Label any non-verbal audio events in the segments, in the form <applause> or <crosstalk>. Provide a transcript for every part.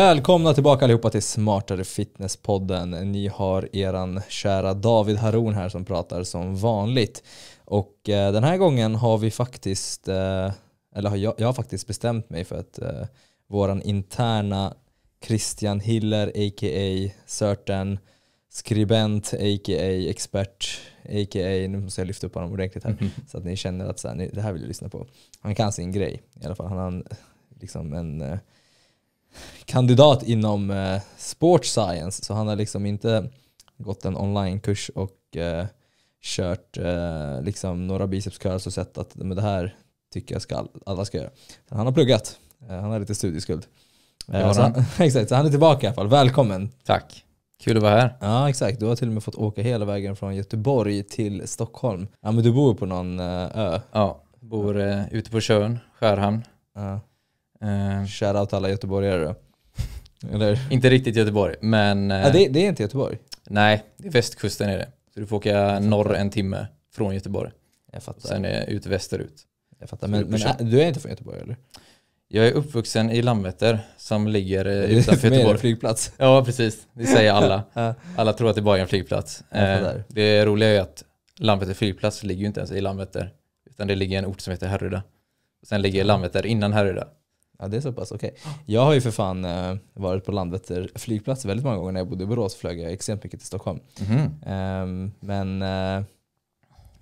Välkomna tillbaka allihopa till Smartare Fitness-podden. Ni har eran kära David Haron här som pratar som vanligt. Och eh, den här gången har vi faktiskt, eh, eller har jag, jag, har faktiskt bestämt mig för att eh, våran interna Christian Hiller, a.k.a. Certain, skribent, a.k.a. expert, a.k.a. Nu måste jag lyfta upp honom ordentligt här mm -hmm. så att ni känner att så här, ni, det här vill jag lyssna på. Han kan sin grej i alla fall. Han har liksom en eh, kandidat inom eh, sports science så han har liksom inte gått en onlinekurs och eh, kört eh, liksom några bicepscurls och sett att men det här tycker jag ska, alla ska göra. Han har pluggat. Eh, han har lite studieskuld. Ja, eh, så han, <laughs> exakt, så han är tillbaka i alla fall. Välkommen! Tack! Kul att vara här. Ja, exakt. Du har till och med fått åka hela vägen från Göteborg till Stockholm. Ja, men du bor på någon eh, ö? Ja, bor eh, ute på Tjörn, Skärhamn. Ja. Uh, Shoutout alla göteborgare Eller? Inte riktigt Göteborg, men... Uh, ja, eh, det, det, är inte Göteborg? Nej, det är västkusten är det. Så du får åka norr en timme från Göteborg. Jag fattar. Sen är ut västerut. Jag fattar, men, men, du är inte från Göteborg eller? Jag är uppvuxen i Landvetter som ligger eh, <laughs> utanför Göteborg. är en flygplats. Ja, precis. Det säger <laughs> alla. Alla tror att det bara är en flygplats. Det roliga är att Landvetter flygplats ligger ju inte ens i Landvetter. Utan det ligger i en ort som heter Härryda. Sen ligger Landvetter innan Härryda. Ja det är så pass, okej. Okay. Jag har ju för fan eh, varit på Landvetter flygplats väldigt många gånger när jag bodde i Borås flög jag extremt mycket till Stockholm. Mm. Eh, men eh,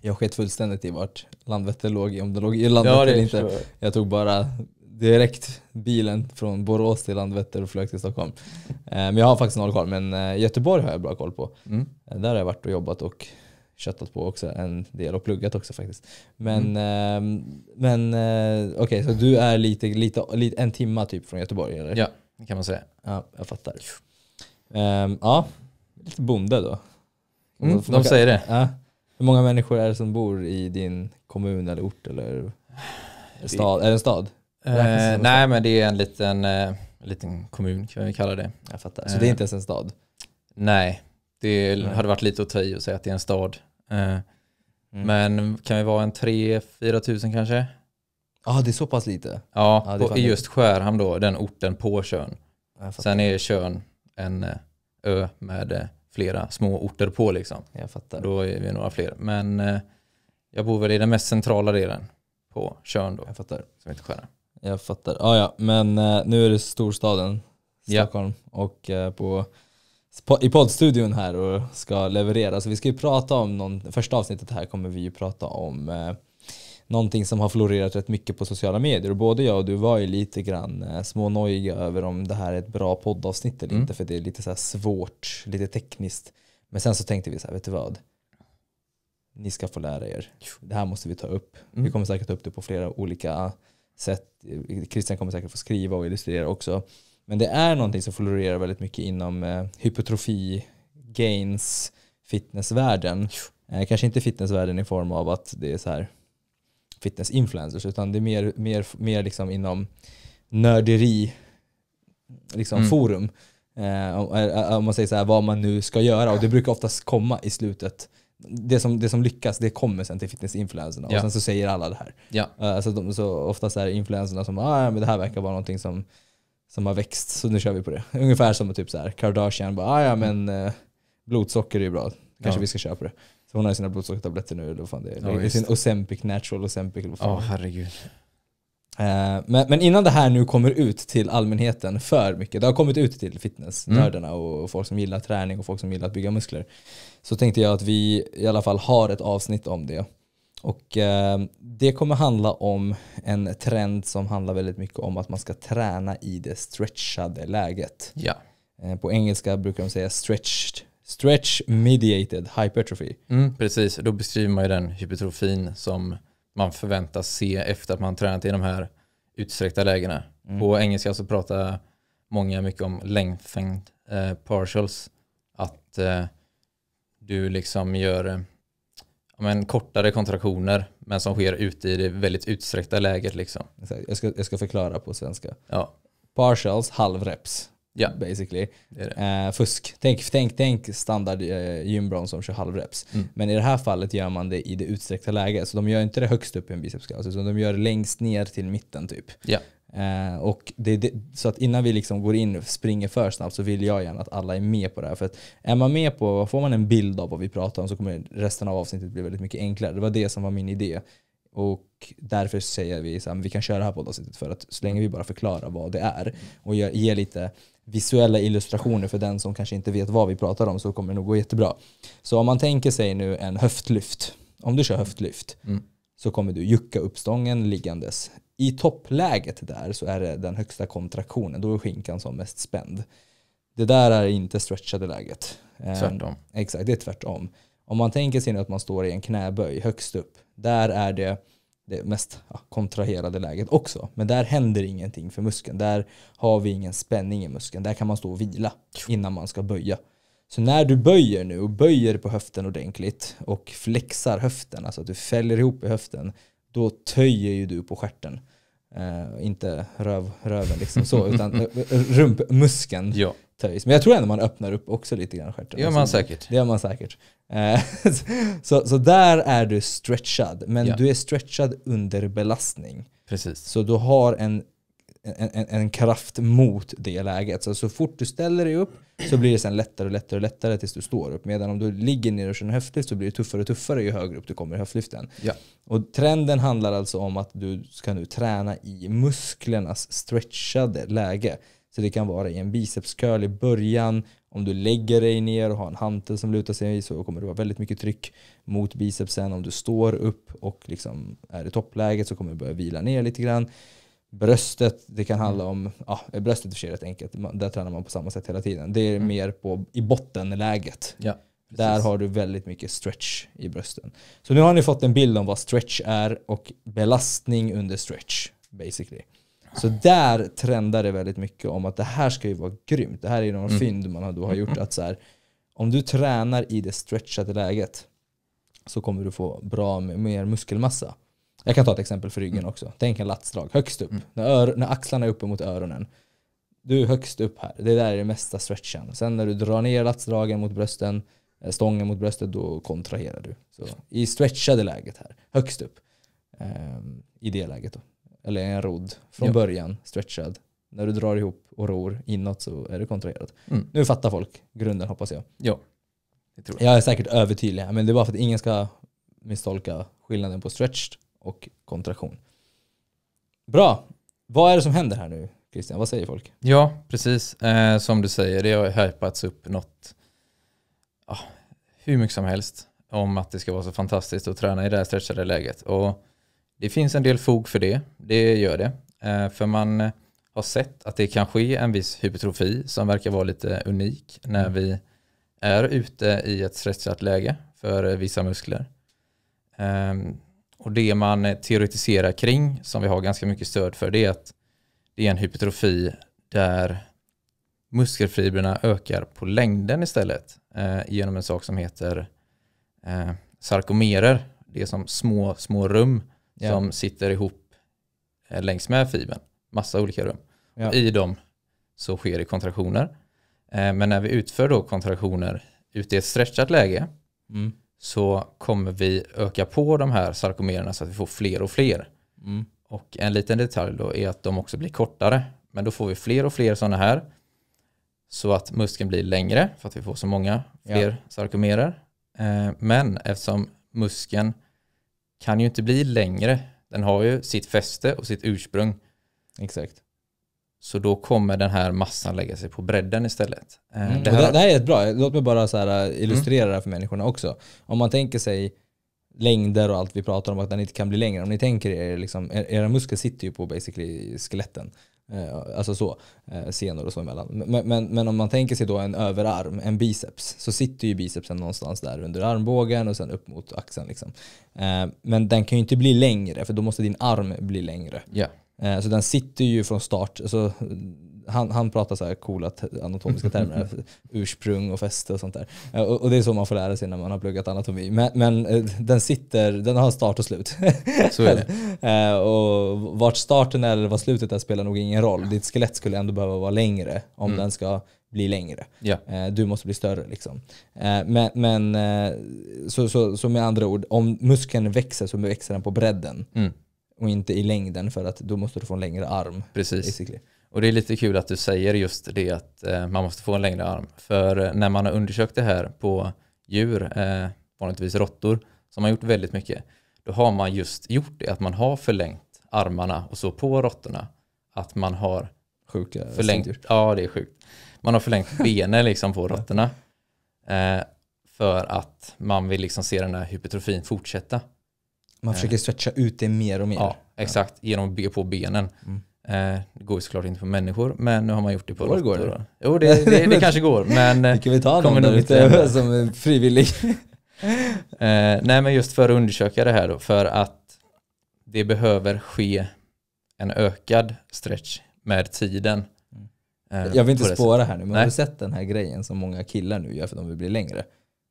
jag sket fullständigt i vart Landvetter låg, om det låg i Landvetter ja, eller inte. Sure. Jag tog bara direkt bilen från Borås till Landvetter och flög till Stockholm. <laughs> Ehm, men jag har faktiskt noll koll, men eh, Göteborg har jag bra koll på. Mm. Eh, där har jag varit och jobbat och köttat på också en del och pluggat också faktiskt. Men, mm. eh, men eh, okej, okay, så du är lite, lite, lite, en timma typ från Göteborg eller? Ja, det kan man säga. Ja, jag fattar. Um, ja, lite bonde då. Mm, de säger det. Ja. Hur många människor är det som bor i din kommun eller ort eller stad? Är det en stad? Eh, nej, men det är en liten, eh, en liten kommun kan vi kalla det. Jag fattar. Så det är eh. inte ens en stad? Nej, det mm. hade varit lite att ta i och säga att det är en stad. Eh, Mm. Men kan vi vara en 3-4 tusen kanske? Ja, ah, det är så pass lite? Ja, ah, på, i just Skärhamn då, den orten på Tjörn. Sen är Tjörn en eh, ö med eh, flera små orter på liksom. Jag fattar. Då är vi några fler. Men eh, jag bor väl i den mest centrala delen på Tjörn då. Jag fattar. Som heter Skärhamn. Jag fattar. Ah, ja, men eh, nu är det storstaden Stockholm ja. och eh, på i poddstudion här och ska leverera. Så vi ska ju prata om, någon, första avsnittet här kommer vi ju prata om eh, någonting som har florerat rätt mycket på sociala medier. Och både jag och du var ju lite grann eh, smånojiga över om det här är ett bra poddavsnitt eller mm. inte. För det är lite så svårt, lite tekniskt. Men sen så tänkte vi så här, vet du vad? Ni ska få lära er. Det här måste vi ta upp. Mm. Vi kommer säkert ta upp det på flera olika sätt. Christian kommer säkert få skriva och illustrera också. Men det är någonting som florerar väldigt mycket inom eh, hypotrofi, gains, fitnessvärlden. Eh, kanske inte fitnessvärlden i form av att det är så här fitnessinfluencers utan det är mer, mer, mer liksom inom nörderi liksom mm. forum. Eh, eh, eh, om man säger så här, vad man nu ska göra och det brukar oftast komma i slutet det som, det som lyckas det kommer sen till fitnessinfluencerna ja. och sen så säger alla det här. Ja. Uh, så, de, så oftast är det influencerna som ah, men det här verkar vara någonting som som har växt. Så nu kör vi på det. <laughs> Ungefär som typ så här, Kardashian bara, ah, ja mm. men eh, blodsocker är ju bra. Kanske ja. vi ska köra på det. Så hon har sina blodsockertabletter nu. Eller vad fan det är. Ja, det är sin Ozempic, natural Ozempic. Ja, oh, herregud. Eh, men, men, innan det här nu kommer ut till allmänheten för mycket, det har kommit ut till fitnessnördarna mm. och folk som gillar träning och folk som gillar att bygga muskler. Så tänkte jag att vi i alla fall har ett avsnitt om det. Och eh, det kommer handla om en trend som handlar väldigt mycket om att man ska träna i det stretchade läget. Ja. Eh, på engelska brukar de säga stretched Stretch mediated hypertrophy. Mm, precis, då beskriver man ju den hypertrofin som man förväntas se efter att man tränat i de här utsträckta lägena. Mm. På engelska så pratar många mycket om lengthened eh, partials. Att eh, du liksom gör men, kortare kontraktioner men som sker ute i det väldigt utsträckta läget. Liksom. Jag, ska, jag ska förklara på svenska. Ja. Partials, halvreps. Ja. Basically. Det det. Uh, fusk. Tänk, tänk, tänk standard uh, gymbron som kör halvreps. Mm. Men i det här fallet gör man det i det utsträckta läget. Så de gör inte det högst upp i en bicepskalf utan de gör det längst ner till mitten typ. Ja. Eh, och det, det, så att innan vi liksom går in och springer för snabbt så vill jag gärna att alla är med på det här. För att är man med på, får man en bild av vad vi pratar om så kommer resten av avsnittet bli väldigt mycket enklare. Det var det som var min idé. Och därför säger vi att vi kan köra det här poddavsnittet för att så länge vi bara förklarar vad det är och ger, ger lite visuella illustrationer för den som kanske inte vet vad vi pratar om så kommer det nog gå jättebra. Så om man tänker sig nu en höftlyft, om du kör höftlyft mm. så kommer du jucka upp stången liggandes i toppläget där så är det den högsta kontraktionen. Då är skinkan som mest spänd. Det där är inte stretchade läget. Ehm, tvärtom. exakt, det är tvärtom. Om man tänker sig nu att man står i en knäböj högst upp. Där är det det mest kontraherade läget också. Men där händer ingenting för muskeln. Där har vi ingen spänning i muskeln. Där kan man stå och vila innan man ska böja. Så när du böjer nu och böjer på höften ordentligt och flexar höften, alltså att du fäller ihop i höften, då töjer ju du på skärten. Uh, eh, inte röv, röven liksom så, <laughs> utan eh, rumpmuskeln ja. töjs. Men jag tror ändå man öppnar upp också lite grann stjärten. Det gör man alltså, säkert. Det gör man säkert. Uh, <laughs> så, så där är du stretchad, men ja. du är stretchad under belastning. Precis. Så du har en en, en, kraft mot det läget. Så, så fort du ställer dig upp så blir det sen lättare och lättare och lättare tills du står upp. Medan om du ligger ner och känner höftlyft så blir det tuffare och tuffare ju högre upp du kommer i höftlyften. Ja. Och trenden handlar alltså om att du ska nu träna i musklernas stretchade läge. Så det kan vara i en bicepscurl i början. Om du lägger dig ner och har en hantel som lutar sig i så kommer det vara väldigt mycket tryck mot bicepsen. Om du står upp och liksom är i toppläget så kommer du börja vila ner lite grann bröstet, det kan mm. handla om, ja, bröstet i och för sig är rätt enkelt, där tränar man på samma sätt hela tiden. Det är mm. mer på, i bottenläget. Ja, där har du väldigt mycket stretch i brösten. Så nu har ni fått en bild om vad stretch är och belastning under stretch basically. Så ah. där trendar det väldigt mycket om att det här ska ju vara grymt. Det här är någon mm. fynd man då har mm. gjort. att så här, Om du tränar i det stretchade läget så kommer du få bra med mer muskelmassa. Jag kan ta ett exempel för ryggen mm. också. Tänk en latsdrag högst upp. Mm. När, ör, när axlarna är uppe mot öronen. Du är högst upp här. Det där är det mesta stretchen. Sen när du drar ner latsdragen mot brösten, eh, stången mot bröstet, då kontraherar du. Så I stretchade läget här, högst upp. Um, I det läget då. Eller en rodd från ja. början, stretchad. När du drar ihop och ror inåt så är det kontraherat. Mm. Nu fattar folk grunden hoppas jag. Ja, det tror jag. jag är säkert övertydlig här, men det är bara för att ingen ska misstolka skillnaden på stretched och kontraktion. Bra. Vad är det som händer här nu Christian? Vad säger folk? Ja, precis. Eh, som du säger, det har hypats upp något ah, hur mycket som helst om att det ska vara så fantastiskt att träna i det här stretchade läget. Och det finns en del fog för det. Det gör det. Eh, för man eh, har sett att det kan ske en viss hypertrofi som verkar vara lite unik när mm. vi är ute i ett stretchat läge för eh, vissa muskler. Um, och det man eh, teoretiserar kring, som vi har ganska mycket stöd för, det är att det är en hypertrofi där muskelfibrerna ökar på längden istället eh, genom en sak som heter eh, sarkomerer. Det är som små, små rum ja. som sitter ihop eh, längs med fibern. Massa olika rum. Ja. I dem så sker det kontraktioner. Eh, men när vi utför då kontraktioner ute i ett stretchat läge mm så kommer vi öka på de här sarkomererna så att vi får fler och fler. Mm. Och en liten detalj då är att de också blir kortare. Men då får vi fler och fler sådana här. Så att muskeln blir längre för att vi får så många fler ja. sarkomerer. Eh, men eftersom muskeln kan ju inte bli längre. Den har ju sitt fäste och sitt ursprung. Exakt. Så då kommer den här massan lägga sig på bredden istället. Eh, mm. Det, här... det, här... är ett bra, låt mig bara så här eh, mm. illustrera mm. det här för människorna också. Om man tänker sig längder och allt vi pratar om, att den inte kan bli längre. Om ni tänker er, liksom, era muskler sitter ju på basically skeletten. Eh, alltså så, senor och så emellan. Men, men, men, om man tänker sig då en överarm, en biceps, så sitter ju bicepsen någonstans där under armbågen och sen upp mot axeln. Liksom. Men den kan ju inte bli längre, för då måste din arm bli längre. Yeah. Eh, så den sitter ju från start. Alltså, han, han pratar så här coola anatomiska termer, <laughs> ursprung och fäste och sånt där. Eh, och, och, det är så man får lära sig när man har pluggat anatomi. Men, men eh, den sitter, den har start och slut. Så är det. <laughs> och vart starten är eller vad slutet är spelar nog ingen roll. Ditt skelett skulle ändå behöva vara längre om mm. den ska bli längre. Ja. Du måste bli större. Liksom. Men, men så, så, så med andra ord, om muskeln växer så växer den på bredden. Mm och inte i längden för att då måste du få en längre arm. Precis. Basically. Och det är lite kul att du säger just det att eh, man måste få en längre arm. För eh, när man har undersökt det här på djur, eh, vanligtvis råttor, som har gjort väldigt mycket, då har man just gjort det att man har förlängt armarna och så på råttorna. Att man har Sjuka förlängt, sänker. ja det är sjukt. Man har förlängt <laughs> benen liksom på råttorna. Eh, för att man vill liksom se den här hypertrofin fortsätta. Man eh. försöker stretcha ut det mer och mer. Ja, exakt. Genom att bygga på benen. Mm. Eh, det går ju såklart inte på människor, men nu har man gjort det på råttor. Jo, det, <laughs> det, det kanske går. Men det <laughs> kan vi ta eh, någon där ute som frivillig. <laughs> nej, men just för att undersöka det här då. För att det behöver ske en ökad stretch med tiden. Mm. Jag vill inte spåra här nu, men Nej. har du sett den här grejen som många killar nu gör för att de vill bli längre?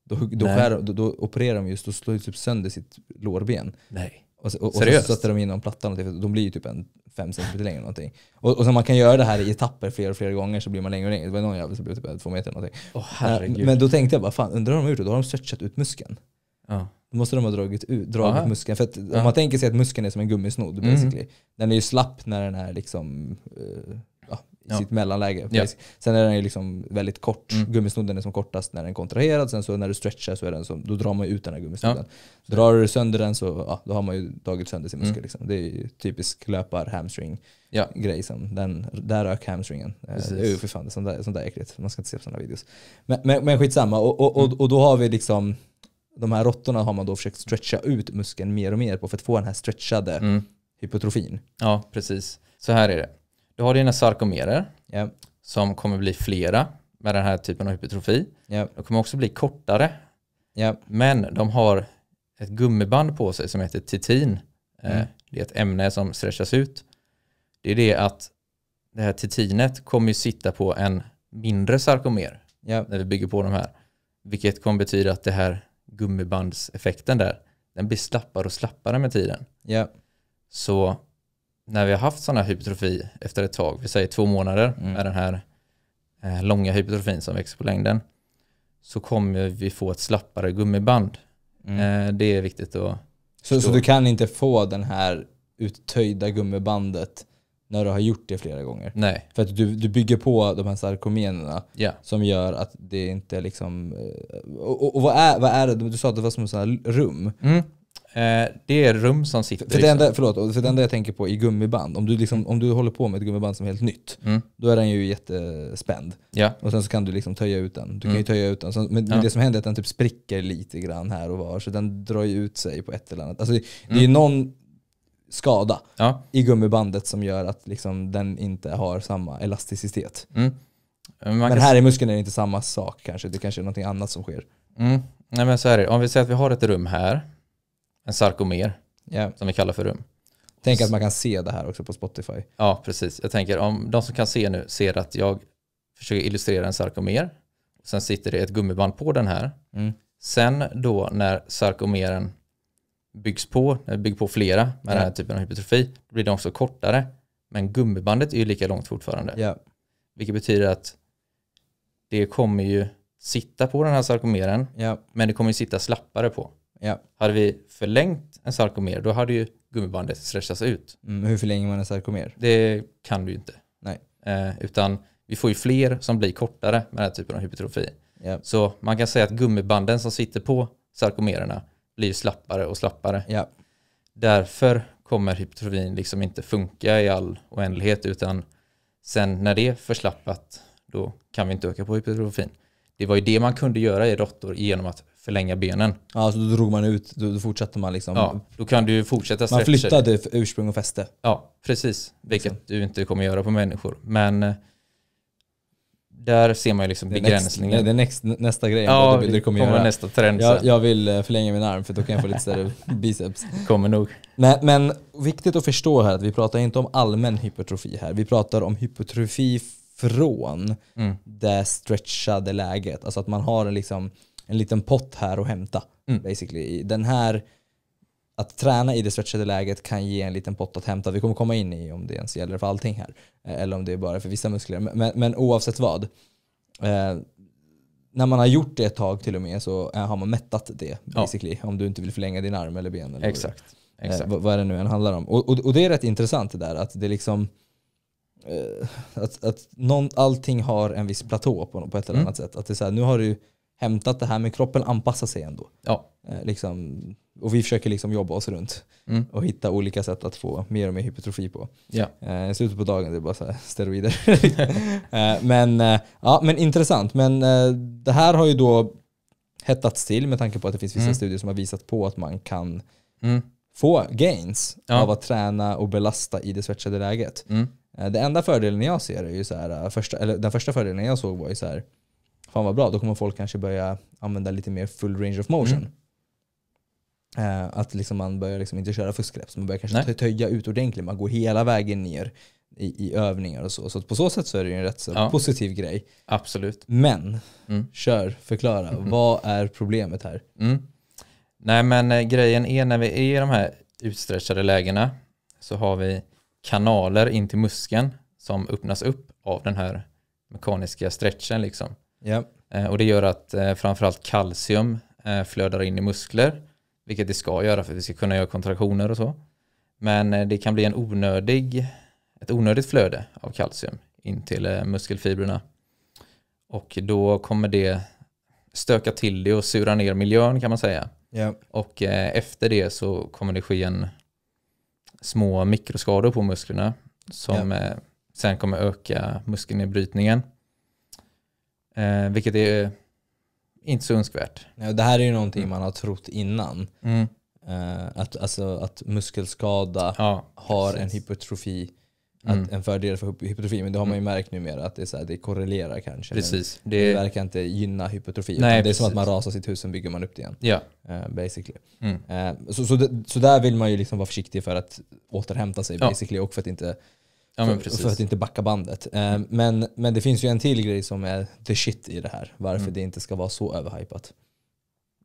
Då, då, skär, då, då opererar de just och slår typ sönder sitt lårben. Nej. Och, så, och, och så sätter de in dem plattan och typ- de blir ju typ en 5 cm längre någonting. Och, och så man kan göra det här i etapper fler och fler gånger så blir man längre och längre. Det var någon jävel som blev typ 2 meter eller någonting. Oh, Men då tänkte jag bara, fan undrar vad de har gjort det? Då har de stretchat ut muskeln. Ja. Då måste de ha dragit ut dragit muskeln. För att om man tänker sig att muskeln är som en gummisnodd mm. Den är ju slapp när den är liksom uh, ja. sitt mellanläge. Ja. Sen är den ju liksom väldigt kort. Mm. Gummisnodden är som kortast när den är kontraherad. Sen så när du stretchar så är den som, då drar man ut den här gummisnodden. Ja. Drar du sönder den så ja, då har man ju tagit sönder sin mm. muskel. Mm. Liksom. Det är ju typisk löpar-hamstring-grej. Den, där rök hamstringen. Eh, precis. Uh, för fan, det är sånt där, sånt äckligt. Man ska inte se på sådana videos. Men, men, men skitsamma. Och, och, och, mm. och då har vi liksom de här råttorna har man då försökt stretcha ut muskeln mer och mer på för att få den här stretchade mm. hypotrofin. Ja, precis. Så här är det. Du har dina sarkomerer yeah. som kommer bli flera med den här typen av hypertrofi. Yeah. De kommer också bli kortare. Yeah. Men de har ett gummiband på sig som heter titin. Eh, mm. Det är ett ämne som stretchas ut. Det är det att det här titinet kommer ju sitta på en mindre sarkomer när vi bygger på de här. Vilket kommer betyda att det här gummibandseffekten där, den blir slappare och slappare med tiden. Så när vi har haft sån här hypertrofi efter ett tag, vi säger två månader mm. med den här eh, långa hypertrofin som växer på längden, så kommer vi få ett slappare gummiband. Mm. Eh, det är viktigt att så, så, du kan inte få den här uttöjda gummibandet när du har gjort det flera gånger? Nej. För att du, du bygger på de här sarkomenerna yeah. som gör att det inte liksom... Eh, och, och, och, vad, är, vad är det? Du sa att det var som ett rum. Mm. Eh, det är rum som sitter. För det, liksom. enda, förlåt, för det enda jag tänker på i gummiband, om du, liksom, om du håller på med ett gummiband som är helt nytt, mm. då är den ju jättespänd. Ja. Och sen så kan du liksom töja ut den. Du mm. kan ju mm. töja ut den. men, ja. det som händer är att den typ spricker lite grann här och var, så den drar ju ut sig på ett eller annat. Alltså, det, mm. är ju någon skada ja. i gummibandet som gör att liksom, den inte har samma elasticitet. Mm. Eh, men, men, här i muskeln är det inte samma sak kanske. Det kanske är någonting annat som sker. Mm. Nej men så är det. Om vi säger att vi har ett rum här en sarkomer yeah. som vi kallar för rum. Tänk att man kan se det här också på Spotify. Ja, precis. Jag tänker om de som kan se nu ser att jag försöker illustrera en sarkomer. Sen sitter det ett gummiband på den här. Mm. Sen då när sarkomeren byggs på, när bygger på flera med mm. den här typen av hypertrofi, blir det också kortare. Men gummibandet är ju lika långt fortfarande. Yeah. Vilket betyder att det kommer ju sitta på den här sarkomeren, yeah. men det kommer ju sitta slappare på. Ja. Hade vi förlängt en sarkomer, då hade ju gummibandet stretchats ut. Mm, hur förlänger man en sarkomer? Det kan du ju inte. Nej. Eh, utan vi får ju fler som blir kortare med den här typen av hypertrofi. Ja. Så man kan säga att gummibanden som sitter på sarkomererna blir slappare och slappare. Ja. Därför kommer hypertrofin liksom inte funka i all oändlighet utan sen när det är förslappat då kan vi inte öka på hypertrofin. Det var ju det man kunde göra i råttor genom att förlänga benen. Ja, så då drog man ut, då, då fortsatte man liksom. Ja, då kan du fortsätta stretcha. Man flyttade ursprung och fäste. Ja, precis. Vilket liksom. du inte kommer göra på människor. Men eh, där ser man ju liksom det begränsningen. Next, det är next, nästa grej. Ja, det kommer, kommer nästa trend. Jag, jag, vill eh, förlänga min arm för då kan jag få lite större <laughs> biceps. Kommer nog. Nej, men viktigt att förstå här att vi pratar inte om allmän hypertrofi här. Vi pratar om hypertrofi från mm. det stretchade läget. Alltså att man har liksom en liten pott här och hämta. Mm. Basically. Den här, att träna i det stretchade läget kan ge en liten pott att hämta. Vi kommer komma in i om det ens gäller för allting här. Eh, eller om det är bara för vissa muskler. Men, men oavsett vad. Eh, när man har gjort det ett tag till och med så eh, har man mättat det. basically. Ja. Om du inte vill förlänga din arm eller ben. Eller Exakt. Vad, Exakt. Eh, vad är det nu än handlar om. Och, och, och, det är rätt intressant det där. Att det liksom eh, att, att någon, allting har en viss platå på, på ett eller mm. annat mm. sätt. Att det är så här, nu har du hämtat det här, men kroppen anpassar sig ändå. Ja. Eh, liksom, och vi försöker liksom jobba oss runt mm. och hitta olika sätt att få mer och mer hypertrofi på. Ja. Eh, I slutet på dagen det är bara så steroider. <laughs> eh, men, eh, ja, men intressant. Men eh, det här har ju då hettats till med tanke på att det finns vissa mm. studier som har visat på att man kan mm. få gains ja. av att träna och belasta i det svetsade läget. Mm. Eh, den enda fördelen jag ser är ju så här, första, eller den första fördelen jag såg var ju så här, fan vad bra, då kommer folk kanske börja använda lite mer full range of motion. Mm. Eh, att liksom man börjar liksom inte köra fuskgrepp, man börjar kanske Nej. töja ut ordentligt, man går hela vägen ner i, i övningar och så. Så på så sätt så är det ju en rätt så ja. positiv grej. Absolut. Men, mm. kör, förklara. Mm. Vad är problemet här? Mm. Nej men eh, grejen är när vi är i de här utstretchade lägena så har vi kanaler in till muskeln som öppnas upp av den här mekaniska stretchen. Liksom. Yeah. Och det gör att eh, framförallt kalcium eh, flödar in i muskler, vilket det ska göra för att vi ska kunna göra kontraktioner och så. Men eh, det kan bli en onödig, ett onödigt flöde av kalcium in till muskelfibrerna. Och då kommer det stöka till det och sura ner miljön kan man säga. Yeah. Och efter det så kommer det ske en små mikroskador på musklerna som yeah. sen kommer öka muskelnedbrytningen. Eh, vilket är eh, inte så önskvärt. Ja, det här är ju någonting man har trott innan. Mm. Eh, att, alltså, att muskelskada ja, har precis. en hypertrofi, mm. en fördel för hypertrofi. Men det har man ju mm. märkt numera att det, är så här, det korrelerar kanske. Precis. Det, det, verkar inte gynna hypertrofi. Nej, det är som att man rasar sitt hus, sen bygger man upp det igen. Ja. Eh, basically. Mm. Eh, så, så, så där vill man ju liksom vara försiktig för att återhämta sig ja. basically och för att inte Ja, men precis. För att inte backa bandet. Eh, men, men det finns ju en till grej som är the shit i det här. Varför mm. det inte ska vara så överhypat.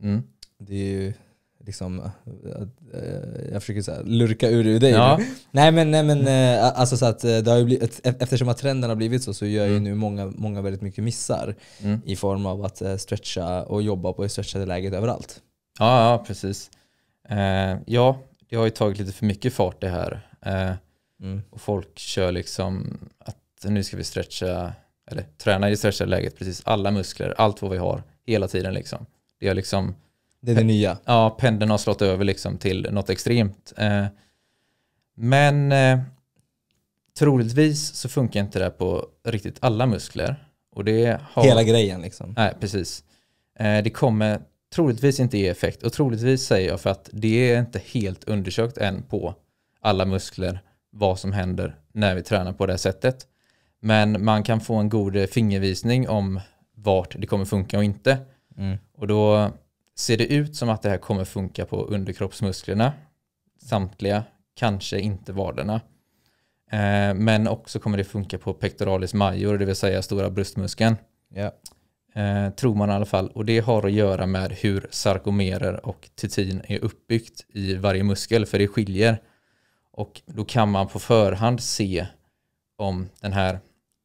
Mm. Det är ju liksom, eh, eh, jag försöker så här, lurka ur dig. Ja. Nej men, nej, men alltså så att det har blivit, e-, eftersom att trenden har blivit så så gör mm. ju nu många, många väldigt mycket missar mm. i form av att stretcha och jobba på det stretchade läget överallt. Ja, ja precis. Eh, ja, det har ju tagit lite för mycket fart det här. Eh, Mm. Och folk kör liksom att nu ska vi stretcha, eller träna i stretcha läget precis alla muskler, allt vad vi har, hela tiden liksom. Det är liksom det är det nya. Ja, pendeln har slått över liksom till något extremt. Eh, men eh, troligtvis så funkar inte det här på riktigt alla muskler. Och det har, Hela grejen liksom. Nej, precis. Eh, det kommer troligtvis inte ge effekt. Och troligtvis säger jag för att det är inte helt undersökt än på alla muskler vad som händer när vi tränar på det här sättet. Men man kan få en god fingervisning om vart det kommer funka och inte. Mm. Och då ser det ut som att det här kommer funka på underkroppsmusklerna, samtliga, kanske inte vaderna. Eh, men också kommer det funka på pectoralis major, det vill säga stora bröstmuskeln. Yeah. Eh, tror man i alla fall. Och det har att göra med hur sarkomerer och titin är uppbyggt i varje muskel, för det skiljer. Och då kan man på förhand se om den här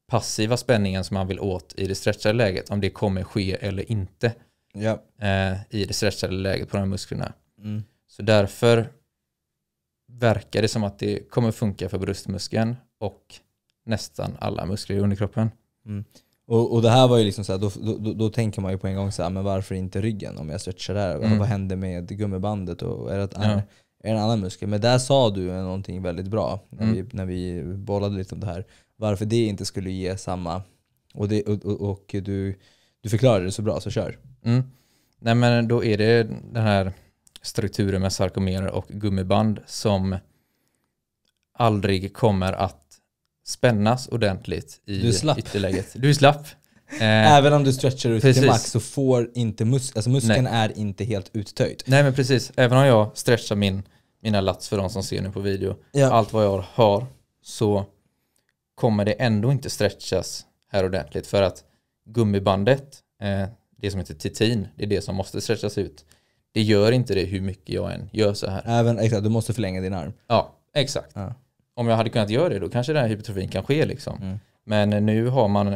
passiva spänningen som man vill åt i det stretchade läget, om det kommer ske eller inte yeah. eh, i det stretchade läget på de här musklerna. Mm. Så därför verkar det som att det kommer funka för bröstmuskeln och nästan alla muskler i underkroppen. Mm. Och, och det här var ju liksom så här, då, då, då, tänker man ju på en gång så här, men varför inte ryggen om jag stretchar där? Mm. Vad händer med gummibandet? Och är det att, ja en annan muskel. Men där sa du någonting väldigt bra när, mm. vi, när vi bollade lite om det här. Varför det inte skulle ge samma... Och, det, och, och, och du, du förklarade det så bra, så kör. Mm. Nej men då är det den här strukturen med sarkomerer och gummiband som aldrig kommer att spännas ordentligt i du ytterläget. Du är slapp. Eh, även om du stretchar ut precis. till max så får inte mus alltså muskeln Nej. är inte helt uttöjd. Nej men precis, även om jag stretchar min, mina lats för de som ser nu på video, ja. allt vad jag har så kommer det ändå inte stretchas här ordentligt för att gummibandet, eh, det som heter titin, det är det som måste stretchas ut. Det gör inte det hur mycket jag än gör så här. Även, exakt, du måste förlänga din arm. Ja, exakt. Ja. Om jag hade kunnat göra det då kanske den här hypertrofin kan ske liksom. Mm. Men nu har man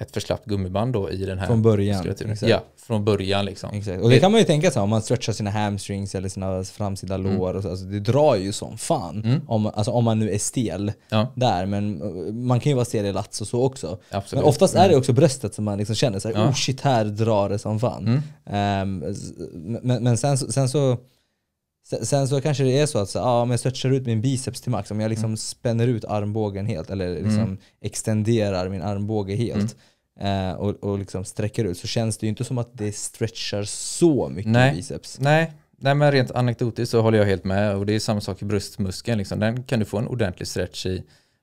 ett förslappt gummiband då i den här Från början? Ja, från början liksom. Exakt. Och det, kan man ju tänka sig om man stretchar sina hamstrings eller sina framsida mm. lår. Och så, alltså, det drar ju som fan mm. om, alltså, om man nu är stel ja. där. Men eh, man kan ju vara stel i lats och så också. Absolut. Men oftast mm. är det också bröstet som man liksom känner så här, ja. oh shit här drar det som fan. Um, men, men sen, sen så Sen så kanske det är så att ah, om jag stretchar ut min biceps till max, om jag liksom mm. spänner ut armbågen helt eller mm. liksom mm. extenderar min armbåge helt mm. eh, och, och liksom sträcker ut så känns det ju inte som att det stretchar så mycket Nej. biceps. Nej. Nej, men rent anekdotiskt så håller jag helt med och det är samma sak i bröstmuskeln. Liksom. Den kan du få en ordentlig stretch i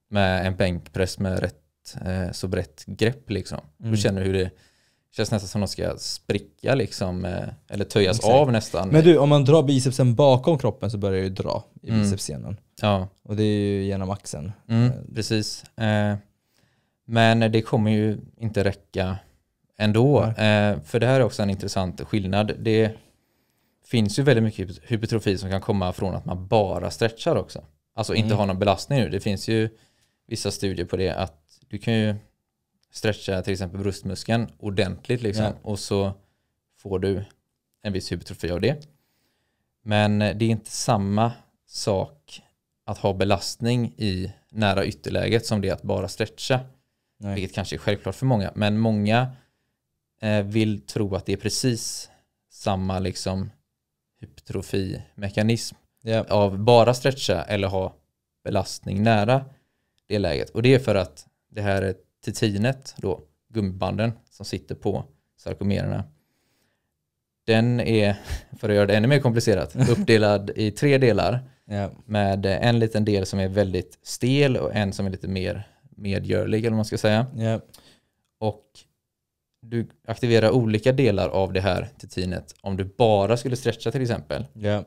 med en bänkpress med rätt, eh, så brett grepp. Liksom. Mm. Du känner hur det känns nästan som att de ska spricka liksom, eh, eller töjas Exakt. av nästan. Men du, om man drar bicepsen bakom kroppen så börjar det ju dra i mm. bicepssenan. Ja. Och det är ju genom axeln. Mm, precis. Eh, men det kommer ju inte räcka ändå. Ja. Eh, för det här är också en intressant skillnad. Det finns ju väldigt mycket hypertrofi som kan komma från att man bara stretchar också. Alltså inte mm. har någon belastning nu. Det finns ju vissa studier på det att du kan ju stretcha till exempel bröstmuskeln ordentligt liksom, ja. och så får du en viss hypertrofi av det. Men eh, det är inte samma sak att ha belastning i nära ytterläget som det är att bara stretcha. Nej. Vilket kanske är självklart för många. Men många eh, vill tro att det är precis samma liksom, hypertrofimekanism yep. av bara stretcha eller ha belastning nära det läget. Och det är för att det här är ett titinet, då, gummibanden som sitter på sarkomererna, den är, för att göra det ännu mer komplicerat, <laughs> uppdelad i tre delar yeah. med en liten del som är väldigt stel och en som är lite mer medgörlig eller vad man ska säga. Yeah. Och du aktiverar olika delar av det här titinet om du bara skulle stretcha till exempel. Yeah.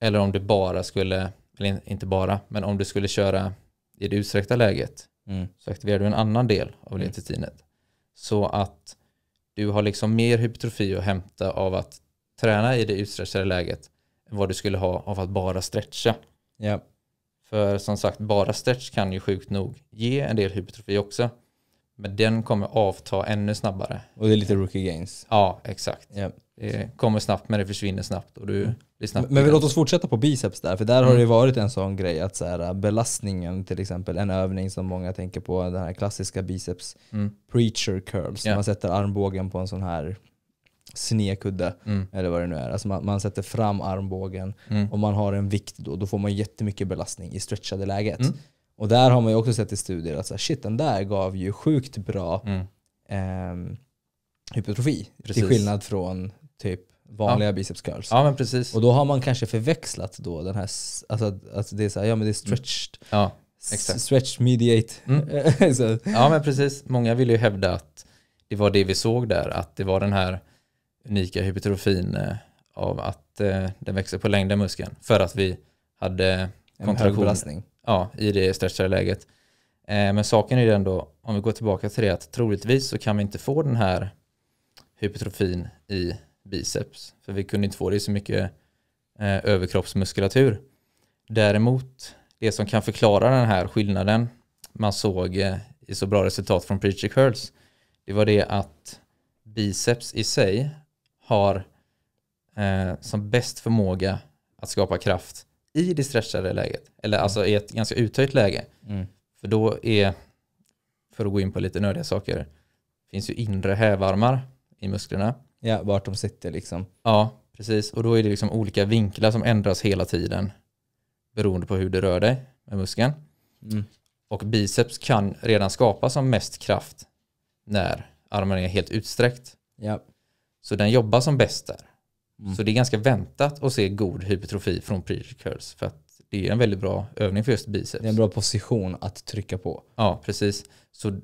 Eller om du bara skulle, eller inte bara, men om du skulle köra i det utsträckta läget mm. så aktiverar du en annan del av mm. lecitinet. Så att du har liksom mer hypertrofi att hämta av att träna i det utstretchade läget än vad du skulle ha av att bara stretcha. Yeah. För som sagt, bara stretch kan ju sjukt nog ge en del hypertrofi också. Men den kommer avta ännu snabbare. Och det är lite rookie gains. Ja, exakt. Yep. Det kommer snabbt men det försvinner snabbt och du mm. Men låt oss fortsätta på biceps där, för där mm. har det mm. varit en sån grej att så här, äh, belastningen till exempel, en övning som många tänker på, den här klassiska biceps mm. preacher curls, yeah. man sätter armbågen på en sån här snekudde mm. eller vad det nu är. Alltså man, man sätter fram armbågen mm. och man har en vikt då, då får man jättemycket belastning i stretchade läget. Mm. Och där har man ju också sett i studier att så här, shit, den där gav ju sjukt bra mm. eh, hypertrofi. Precis. Till skillnad från typ vanliga ja. biceps curls. Ja, men precis. Och då har man kanske förväxlat då den här, alltså att, att det är så här, ja men det är mm. stretched. Mm. Ja, exakt. Stretched mediate. Mm. <laughs> ja men precis, många vill ju hävda att det var det vi såg där, att det var den här unika hypertrofin eh, av att eh, den växer på längden muskeln för att vi hade kontraktion ja, i det stretchade läget. Eh, men saken är ju ändå, om vi går tillbaka till det, att troligtvis så kan vi inte få den här hypertrofin i biceps. För vi kunde inte få det i så mycket eh, överkroppsmuskulatur. Däremot, det som kan förklara den här skillnaden man såg eh, i så bra resultat från Preacher Curls, det var det att biceps i sig har eh, som bäst förmåga att skapa kraft i det stretchade läget, eller mm. alltså i ett ganska uttöjt läge. Mm. För då är, för att gå in på lite nördiga saker, finns ju inre hävarmar i musklerna. Ja, vart de sitter liksom. Ja, precis. Och då är det liksom olika vinklar som ändras hela tiden beroende på hur du rör dig med muskeln. Mm. Och biceps kan redan skapa som mest kraft när armen är helt utsträckt. Ja. Så den jobbar som bäst där. Mm. Så det är ganska väntat att se god hypertrofi från preacher curls för att det är en väldigt bra övning för just biceps. Det är en bra position att trycka på. Ja, precis. Så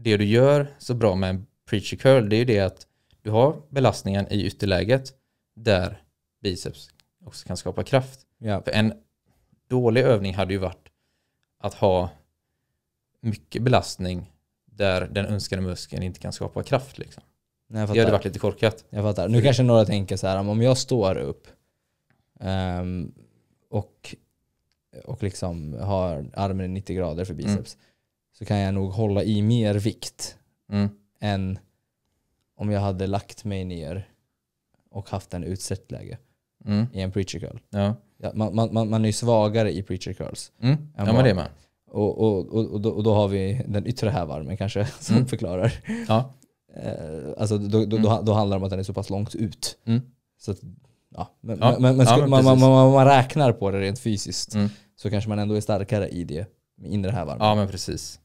det du gör så bra med en preacher curl det är ju det att du har belastningen i ytterläget där biceps också kan skapa kraft. Ja. För en dålig övning hade ju varit att ha mycket belastning där den önskade muskeln inte kan skapa kraft. Liksom. Nej, det hade varit lite korkat. Jag fattar. Nu kanske några tänker så här, om jag står upp um, och, och liksom har armen i 90 grader för biceps mm. så kan jag nog hålla i mer vikt mm. än om jag hade lagt mig ner och haft en utsatt läge mm. i en preacher curl. Ja. Ja, man, man, man, är ju svagare i preacher curls. Mm. Ja, men det är man. Och, och, och, och, då, och då har vi den yttre hävarmen kanske <laughs> som mm. förklarar. Ja. Eh, alltså, då, då, då, mm. då, handlar det om att den är så pass långt ut. Mm. Men, ja. man, räknar på det rent fysiskt mm. så kanske man ändå är starkare i det inre hävarmen. Ja men precis.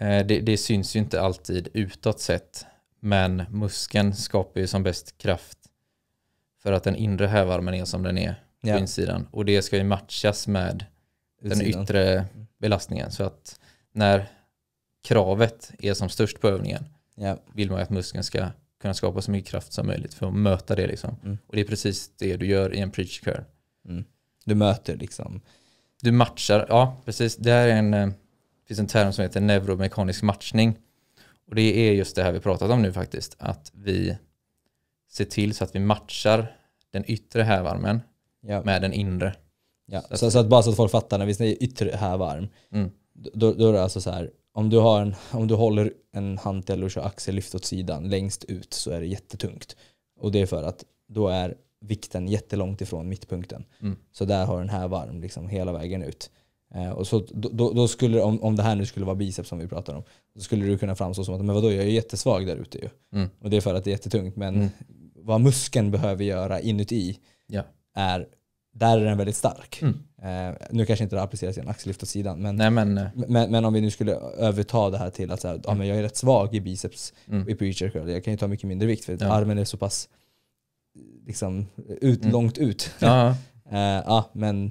Eh, det, det syns ju inte alltid utåt sett men muskeln skapar ju som bäst kraft för att den inre hävarmen är som den är ja. på insidan. Och det ska ju matchas med Utsidan. den yttre belastningen. Så att när kravet är som störst på övningen ja. vill man ju att muskeln ska kunna skapa så mycket kraft som möjligt för att möta det. Liksom. Mm. Och det är precis det du gör i en preach curl. Mm. Du möter liksom. Du matchar, ja precis. Det här är en, det eh, finns en term som heter neuromekanisk matchning. Och det är just det här vi pratat om nu faktiskt, att vi ser till så att vi matchar den yttre härvarmen ja. med den inre. Ja. Så, så, att, så, att, bara så att folk fattar, när vi säger yttre härvarm, mm. då, då är det alltså så här, om du, har en, om du håller en hantel och kör axellyft åt sidan längst ut så är det jättetungt. Och det är för att då är vikten jättelångt ifrån mittpunkten. Mm. Så där har den här varm liksom hela vägen ut. Eh, och så, då, då, skulle, om, om det här nu skulle vara biceps som vi pratar om, så skulle du kunna framstå som att men vadå, jag är jättesvag där ute ju. Mm. Och det är för att det är jättetungt. Men mm. vad muskeln behöver göra inuti, ja. är, där är den väldigt stark. Mm. Eh, nu kanske inte det appliceras i en axellyft åt sidan, men, nej, men, eh. men, men, om vi nu skulle överta det här till att så här, ja, men jag är rätt svag i biceps mm. i preacher curl. Jag kan ju ta mycket mindre vikt för ja. armen är så pass liksom, ut, mm. långt ut. Ja. <laughs> Eh, ja, eh, men,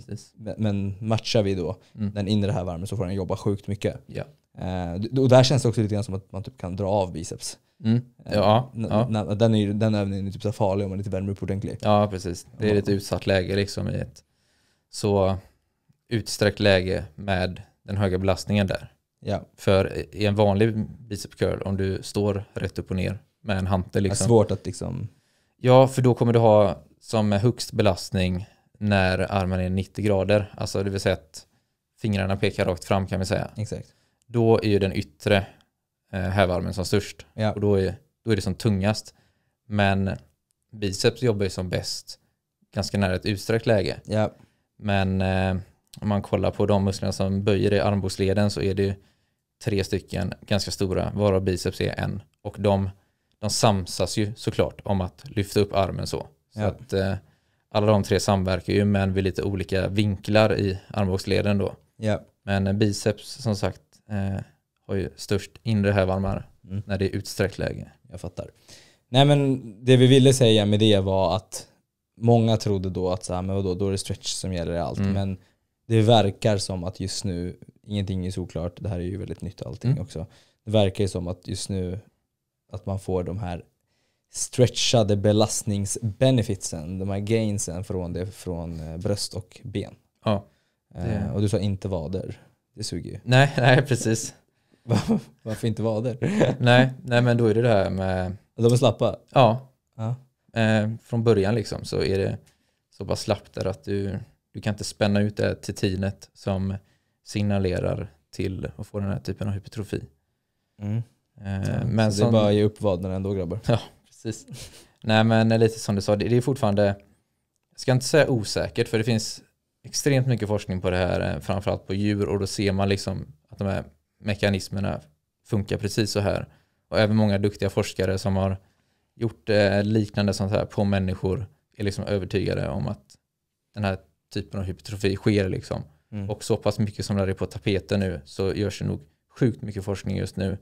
men matchar vi då mm. den inre här värmen så får den jobba sjukt mycket. Ja. Eh, och där känns det också lite grann som att man typ kan dra av biceps. Mm. Ja, eh, ja. Den, är, den övningen är typ så farlig om man inte värmer upp ordentligt. Ja, precis. Det är ett utsatt läge liksom i ett så utsträckt läge med den höga belastningen där. Ja. För i en vanlig bicep curl, om du står rätt upp och ner med en hantel. Liksom, det är svårt att liksom... Ja, för då kommer du ha som högst belastning när armen är 90 grader, alltså det vill säga att fingrarna pekar rakt fram kan vi säga. Exakt. Då är ju den yttre eh, hävarmen som störst ja. och då är, då är det som tungast. Men biceps jobbar ju som bäst ganska nära ett utsträckt läge. Ja. Men eh, om man kollar på de musklerna som böjer i armbågsleden så är det ju tre stycken ganska stora, varav biceps är en. Och de, de samsas ju såklart om att lyfta upp armen så. så ja. att, eh, alla de tre samverkar ju men vid lite olika vinklar i armbågsleden då. Yeah. Men eh, biceps som sagt eh, har ju störst inre hävarmar mm. när det är utsträckt läge. Jag fattar. Nej men det vi ville säga med det var att många trodde då att så här, men vadå, då är det stretch som gäller i allt. Mm. Men det verkar som att just nu, ingenting är såklart, det här är ju väldigt nytt allting mm. också. Det verkar ju som att just nu att man får de här stretchade belastningsbenefitsen, de här gainsen från, det, från eh, bröst och ben. Ja. Eh, det... och du sa inte vader. Det suger ju. Nej, <laughs> nej precis. <laughs> Varför inte vader? <laughs> nej, nej, men då är det det här med... De är slappa? Ja. ja. Eh, från början liksom så är det så bara slappt där att du, du kan inte spänna ut det titinet som signalerar till att få den här typen av hypertrofi. Mm. Eh, ja, men så som... det är bara att ge upp vaderna ändå grabbar. Ja, Precis. Nej men lite som du sa, det, det är fortfarande, jag ska inte säga osäkert för det finns extremt mycket forskning på det här, eh, framförallt på djur och då ser man liksom att de här mekanismerna funkar precis så här. Och även många duktiga forskare som har gjort eh, liknande sånt här på människor är liksom övertygade om att den här typen av hypertrofi sker. Liksom. Mm. Och så pass mycket som det är på tapeten nu så görs det nog sjukt mycket forskning just nu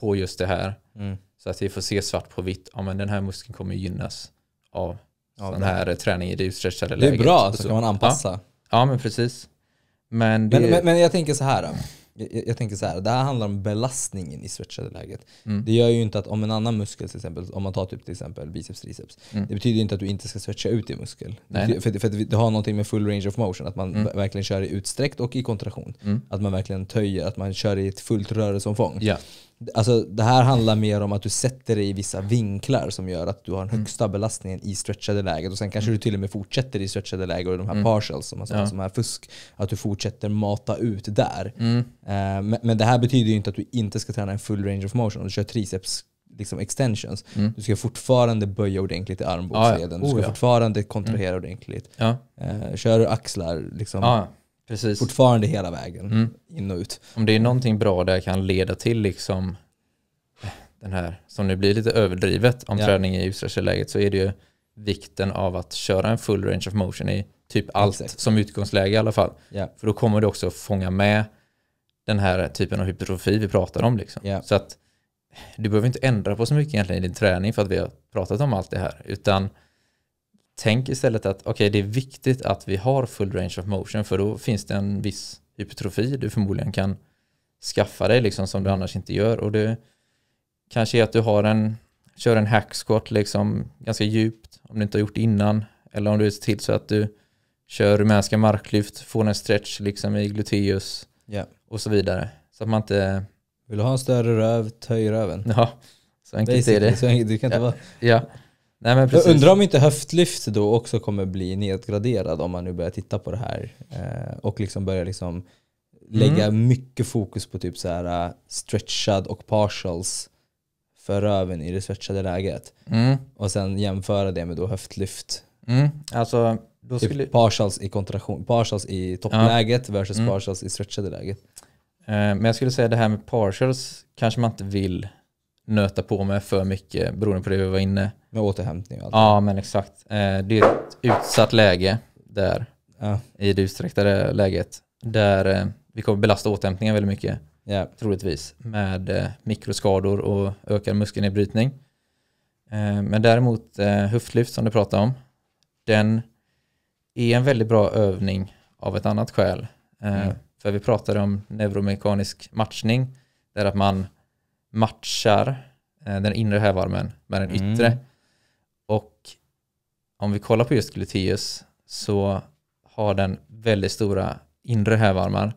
på just det här. Mm. Så att vi får se svart på vitt, ja men den här muskeln kommer gynnas av ja, sån här träning i det utstretchade läget. Det är bra, så kan man anpassa. Ja, ja men precis. Men, det... men, men, men, jag tänker så här. Då. Jag, tänker så här, det här handlar om belastningen i stretchade läget. Mm. Det gör ju inte att om en annan muskel, till exempel, om man tar typ till exempel biceps triceps, mm. det betyder ju inte att du inte ska stretcha ut din muskel. Nej, nej. För, för det har någonting med full range of motion, att man mm. verkligen kör i utsträckt och i kontraktion. Mm. Att man verkligen töjer, att man kör i ett fullt rörelseomfång. Yeah. Alltså, det här handlar mer om att du sätter dig i vissa vinklar som gör att du har den mm. högsta belastningen i stretchade läget. Och sen kanske mm. du till och med fortsätter i stretchade läget och de här mm. partials, som alltså, ja. som här fusk. Att du fortsätter mata ut där. Mm. Uh, men, men, det här betyder ju inte att du inte ska träna en full range of motion. Om du kör triceps liksom extensions. Mm. Du ska fortfarande böja ordentligt i armbågsleden. Ah, ja. oh, du ska oh, ja. fortfarande kontrahera mm. ordentligt. Ja. Uh, kör axlar. Liksom. Ah, Precis. Fortfarande hela vägen mm. in och ut. Om det är någonting bra där kan leda till liksom eh, den här, som nu blir lite överdrivet om ja. träning i utsträckningsläget, så är det ju vikten av att köra en full range of motion i typ allt Exakt. som utgångsläge i alla fall. Ja. För då kommer du också fånga med den här typen av hypertrofi vi pratar om. Liksom. Ja. Så att eh, du behöver inte ändra på så mycket egentligen i din träning för att vi har pratat om allt det här, utan Tänk istället att okay, det är viktigt att vi har full range of motion för då finns det en viss hypertrofi du förmodligen kan skaffa dig liksom som du annars inte gör och det kanske är att du har en kör en hack squat liksom ganska djupt om du inte har gjort det innan eller om du ser till så att du kör rumänska marklyft, får en stretch liksom i gluteus yeah. och så vidare. Så att man inte... Vill du ha en större röv, töj röven. Ja, så enkelt Basically, är det. Så enkelt, det kan inte ja. vara... Nej, men Jag undrar om inte höftlyft då också kommer bli nedgraderad om man nu börjar titta på det här eh, och liksom börjar liksom lägga mm. mycket fokus på typ så här eh, stretchad och partials för röven i det stretchade läget. Mm. Och sen jämföra det med då höftlyft. Mm. Alltså, då typ partials i kontraktion, partials i toppläget ja. versus mm. partials i stretchade läget. Eh, men jag skulle säga det här med partials kanske man inte vill nöta på med för mycket beroende på det vi var inne. Med återhämtning och allt. Ja, men exakt. Eh, det är ett utsatt läge där ja. i det utsträckta läget där eh, vi kommer belasta återhämtningen väldigt mycket yeah. troligtvis med eh, mikroskador och ökad muskelnedbrytning. Men däremot höftlyft som du pratade om, den är en väldigt bra övning av ett annat skäl. Mm. För vi pratade om neuromekanisk matchning, där att man matchar eh, den inre hövarmen med den mm. yttre. Mm. Och om vi kollar på just gluteus så har den väldigt stora inre hövarmar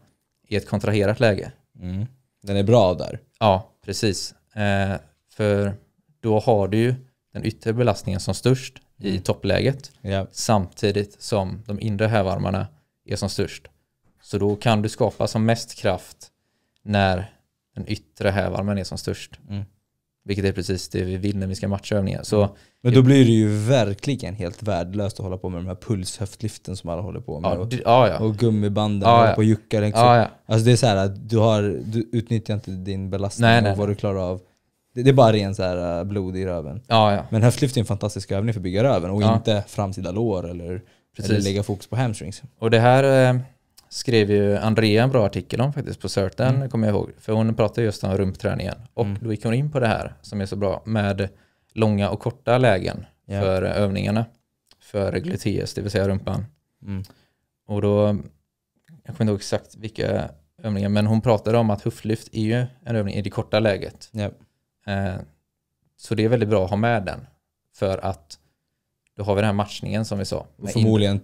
i ett kontraherat läge. Mm. Den är bra där. Ja, precis. Eh, för då har du ju den yttre belastningen som störst mm. i toppläget yep. samtidigt som de inre hövarmarna är som störst. Så då kan du skapa som mest kraft när den yttre hävarmen är som störst. Mm. Vilket är precis det vi vill när vi ska matcha övningar. Så men då blir det ju verkligen helt värdelöst att hålla på med de här pulshöftlyften som alla håller på med. Ja, och, ja, ja. och gummibanden ja, ja. och juckar. Liksom. Ja, alltså det är så att du, har, du utnyttjar inte din belastning nej, nej, och vad du klarar av. Det, är bara ren så här äh, blod i röven. Men höftlyft är en fantastisk övning för att bygga röven och inte framsida lår eller, eller lägga fokus på hamstrings. Och det här... Eh, skrev ju Andrea en bra artikel om faktiskt på Certain, mm. kommer jag ihåg. För hon pratade just om rumpträningen. Och mm. då gick hon in på det här som är så bra med långa och korta lägen yeah. för övningarna. För mm. gluteus, det vill säga rumpan. Mm. Och då, jag kommer inte ihåg exakt vilka övningar, men hon pratade om att höftlyft är ju en övning i det korta läget. Yeah. Eh, så det är väldigt bra att ha med den. För att då har vi den här matchningen som vi sa. Förmodligen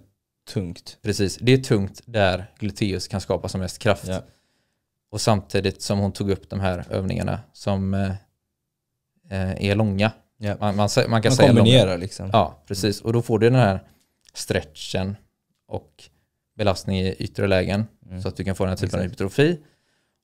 tungt. Precis, det är tungt där gluteus kan skapa som mest kraft. Ja. Och samtidigt som hon tog upp de här övningarna som eh, eh är långa. Ja. Man, man, man, kan man säga kombinerar långa. liksom. Ja, precis. Och då får du den här stretchen och belastning i yttre lägen mm. så att du kan få den här typen av hypertrofi.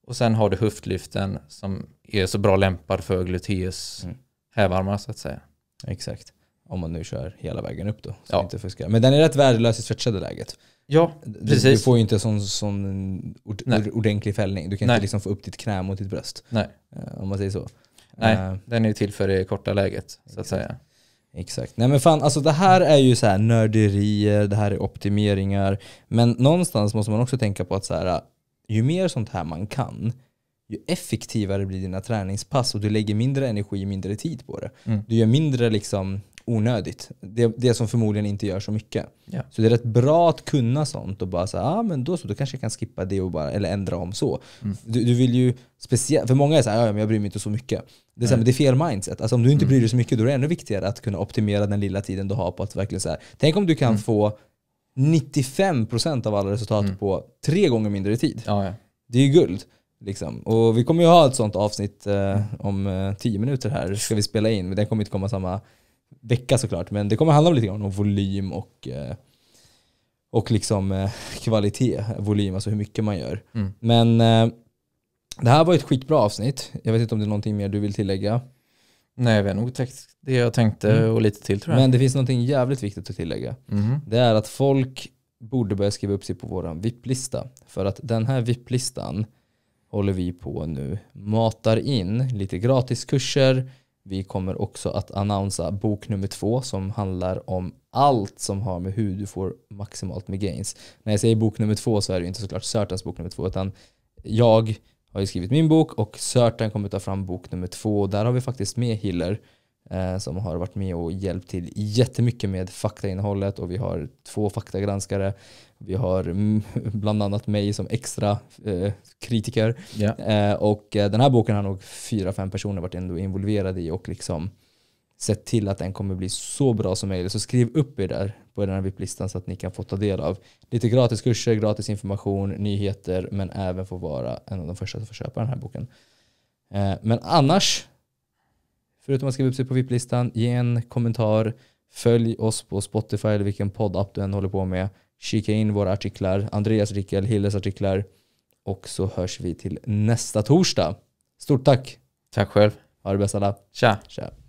Och sen har du höftlyften som är så bra lämpad för gluteus mm. hävarmar så att säga. Exakt. Om man nu kör hela vägen upp då. Så ja. inte fuskar. Men den är rätt värdelös i stretchade läget. Ja, precis. Du, får ju inte sån, sån ord, ordentlig fällning. Du kan Nej. inte liksom få upp ditt knä mot ditt bröst. Nej. Eh, om man säger så. Nej, uh, den är ju till för det korta läget exakt. så att säga. Exakt. Nej men fan, alltså det här är ju så här nörderier, det här är optimeringar. Men någonstans måste man också tänka på att så här, ju mer sånt här man kan, ju effektivare blir dina träningspass och du lägger mindre energi och mindre tid på det. Mm. Du gör mindre liksom onödigt. Det, det som förmodligen inte gör så mycket. Ja. Så det är rätt bra att kunna sånt och bara så ah, men då så, då kanske jag kan skippa det och bara, eller ändra om så. Mm. Du, du, vill ju speciellt, för många är så här, ja men jag bryr mig inte så mycket. Det är, så här, det är fel mindset. Alltså, om du inte mm. bryr dig så mycket då är det ännu viktigare att kunna optimera den lilla tiden du har på att verkligen så här, tänk om du kan mm. få 95% av alla resultat mm. på tre gånger mindre tid. Ja, ja. Det är ju guld. Liksom. Och vi kommer ju ha ett sånt avsnitt eh, om eh, tio minuter här, ska vi spela in. Men den kommer inte komma samma vecka såklart. Men det kommer handla lite grann om volym och, eh, och liksom eh, kvalitet. Volym, alltså hur mycket man gör. Mm. Men eh, det här var ett skitbra avsnitt. Jag vet inte om det är någonting mer du vill tillägga? Nej, vi har nog täckt det jag tänkte mm. och lite till tror jag. Men det finns någonting jävligt viktigt att tillägga. Mm. Det är att folk borde börja skriva upp sig på vår VIP-lista. För att den här VIP-listan håller vi på nu matar in lite gratiskurser, vi kommer också att annonsa bok nummer två som handlar om allt som har med hur du får maximalt med gains. När jag säger bok nummer två så är det inte såklart Sörtans bok nummer två utan jag har ju skrivit min bok och Sörtan kommer ta fram bok nummer två. Där har vi faktiskt med Hiller Eh, som har varit med och hjälpt till jättemycket med faktainnehållet och vi har två faktagranskare. Vi har mm, <laughs> bland annat mig som extra eh, kritiker yeah. eh, och eh, den här boken har nog fyra, fem personer varit ändå involverade i och liksom sett till att den kommer bli så bra som möjligt. Så skriv upp er där på den här VIP-listan så att ni kan få ta del av lite gratis kurser, gratis information, nyheter men även få vara en av de första som får köpa den här boken. Eh, men annars Förutom att skriva upp sig på VIP-listan, ge en kommentar, följ oss på Spotify eller vilken poddapp du än håller på med. Kika in våra artiklar, Andreas Rickel, Hilles artiklar och så hörs vi till nästa torsdag. Stort tack! Tack själv! Ha det bäst alla! Tja! Tja.